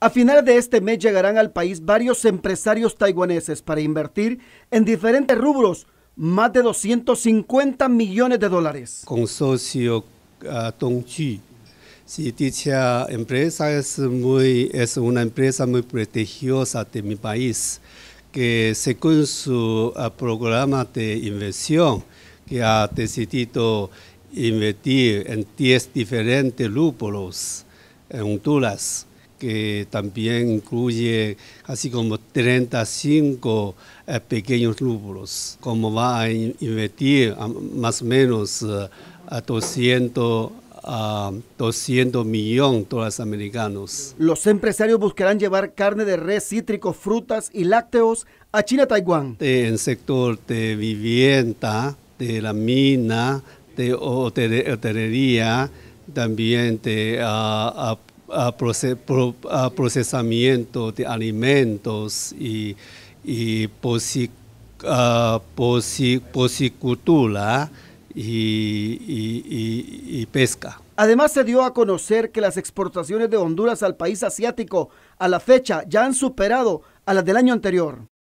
A final de este mes llegarán al país varios empresarios taiwaneses para invertir en diferentes rubros más de 250 millones de dólares. Consorcio uh, ah, Dongju. dicha empresa es, muy, es una empresa muy prestigiosa de mi país, que según su ah, programa de inversión, que ha decidido invertir en 10 diferentes rubros en Honduras que también incluye así como 35 eh, pequeños rubros, como va a invertir más o menos eh, a 200 200 millones de dólares americanos. Los empresarios buscarán llevar carne de res, cítricos, frutas y lácteos a China, Taiwán. En el sector de vivienda, de la mina, de hotelería, también de ah, procesamiento de alimentos y, y posicultura y pesca. Además se dio a conocer que las exportaciones de Honduras al país asiático a la fecha ya han superado a las del año anterior.